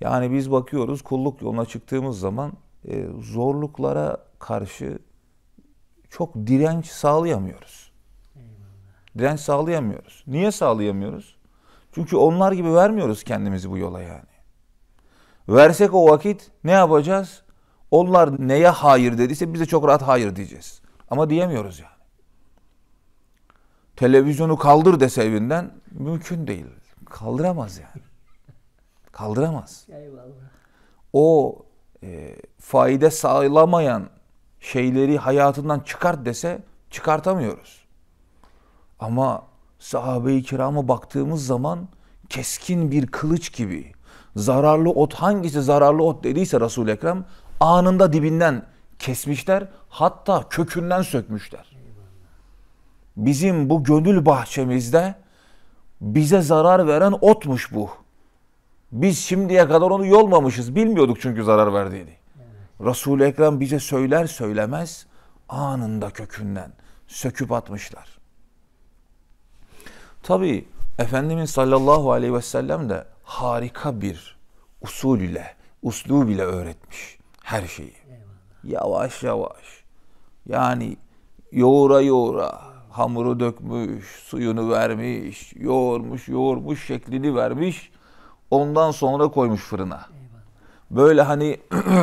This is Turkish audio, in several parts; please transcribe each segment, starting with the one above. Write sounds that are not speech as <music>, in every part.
Yani biz bakıyoruz kulluk yoluna çıktığımız zaman e, zorluklara karşı çok direnç sağlayamıyoruz. Direnç sağlayamıyoruz. Niye sağlayamıyoruz? Çünkü onlar gibi vermiyoruz kendimizi bu yola yani. Versek o vakit ne yapacağız? Onlar neye hayır dediyse biz de çok rahat hayır diyeceğiz. Ama diyemiyoruz yani. Televizyonu kaldır dese evinden mümkün değil. Kaldıramaz yani. Kaldıramaz. Eyvallah. O e, faide sağlamayan şeyleri hayatından çıkart dese çıkartamıyoruz. Ama sahabe-i kirama baktığımız zaman keskin bir kılıç gibi zararlı ot hangisi zararlı ot dediyse resul Ekrem anında dibinden kesmişler hatta kökünden sökmüşler. Bizim bu gönül bahçemizde bize zarar veren otmuş bu. Biz şimdiye kadar onu yolmamışız. Bilmiyorduk çünkü zarar verdiğini. Evet. Resul-i Ekrem bize söyler söylemez anında kökünden söküp atmışlar. Tabi Efendimiz sallallahu aleyhi ve sellem de harika bir usul ile, uslub ile öğretmiş her şeyi. Yavaş yavaş. Yani yoğura yoğura hamuru dökmüş, suyunu vermiş, yoğurmuş, yoğurmuş şeklini vermiş ondan sonra koymuş fırına. Böyle hani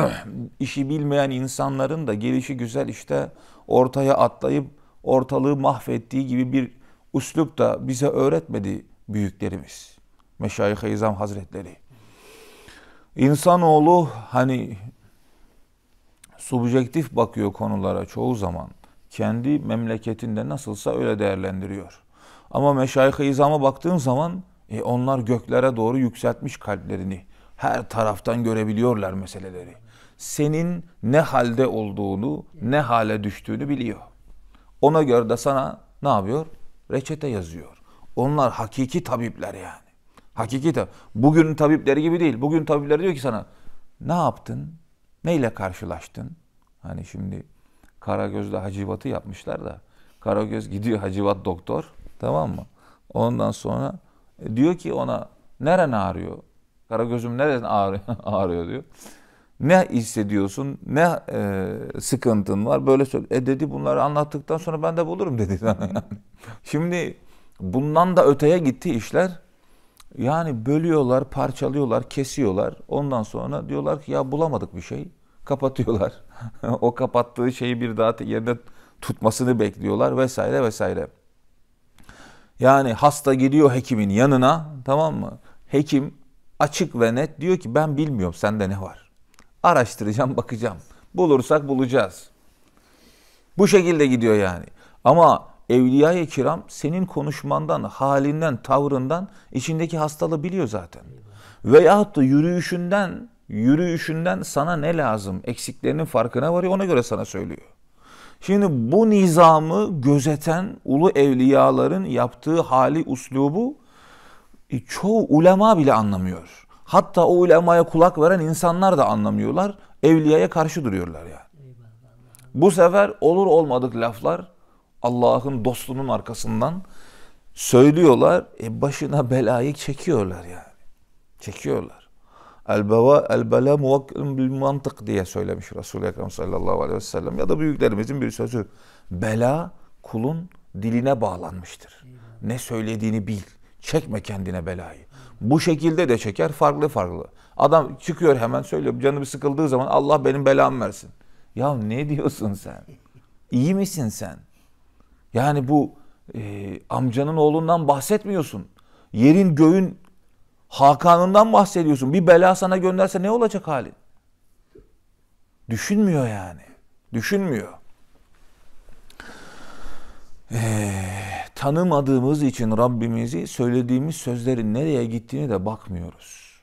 <clears throat> işi bilmeyen insanların da gelişi güzel işte ortaya atlayıp ortalığı mahvettiği gibi bir üslup da bize öğretmedi büyüklerimiz. Meşayih-i İzam Hazretleri. İnsanoğlu hani subjektif bakıyor konulara çoğu zaman. Kendi memleketinde nasılsa öyle değerlendiriyor. Ama Meşayih-i baktığın zaman e onlar göklere doğru yükseltmiş kalplerini. Her taraftan görebiliyorlar meseleleri. Senin ne halde olduğunu, ne hale düştüğünü biliyor. Ona göre de sana ne yapıyor? Reçete yazıyor. Onlar hakiki tabipler yani. Hakiki tab Bugün tabipleri gibi değil. Bugün tabipler diyor ki sana ne yaptın? Neyle karşılaştın? Hani şimdi Karagöz'de hacivatı yapmışlar da. Karagöz gidiyor hacivat doktor. Tamam mı? Ondan sonra Diyor ki ona neren ağrıyor? Kara gözüm neren ağrıyor, <laughs> ağrıyor diyor. Ne hissediyorsun? Ne e, sıkıntın var? Böyle söyle. E dedi bunları anlattıktan sonra ben de bulurum <laughs> dedi sana yani. Şimdi bundan da öteye gitti işler. Yani bölüyorlar, parçalıyorlar, kesiyorlar. Ondan sonra diyorlar ki ya bulamadık bir şey. Kapatıyorlar. <laughs> o kapattığı şeyi bir daha yerine tutmasını bekliyorlar vesaire vesaire. Yani hasta gidiyor hekimin yanına tamam mı? Hekim açık ve net diyor ki ben bilmiyorum sende ne var. Araştıracağım bakacağım. Bulursak bulacağız. Bu şekilde gidiyor yani. Ama evliya-i kiram senin konuşmandan, halinden, tavrından içindeki hastalığı biliyor zaten. Veyahut da yürüyüşünden, yürüyüşünden sana ne lazım eksiklerinin farkına varıyor ona göre sana söylüyor. Şimdi bu nizamı gözeten ulu evliyaların yaptığı hali uslubu e, çoğu ulema bile anlamıyor. Hatta o ulemaya kulak veren insanlar da anlamıyorlar. Evliyaya karşı duruyorlar yani. Bu sefer olur olmadık laflar Allah'ın dostunun arkasından söylüyorlar. E başına belayı çekiyorlar yani. Çekiyorlar. El-beva, el-bela bil mantık diye söylemiş Resul-i Ekrem sallallahu aleyhi ve sellem. Ya da büyüklerimizin bir sözü. Bela kulun diline bağlanmıştır. Ne söylediğini bil. Çekme kendine belayı. Bu şekilde de çeker farklı farklı. Adam çıkıyor hemen söylüyor. Canı bir sıkıldığı zaman Allah benim belamı versin. Ya ne diyorsun sen? İyi misin sen? Yani bu e, amcanın oğlundan bahsetmiyorsun. Yerin göğün Hakan'ından bahsediyorsun. Bir bela sana gönderse ne olacak halin? Düşünmüyor yani. Düşünmüyor. Ee, tanımadığımız için Rabbimizi söylediğimiz sözlerin nereye gittiğini de bakmıyoruz.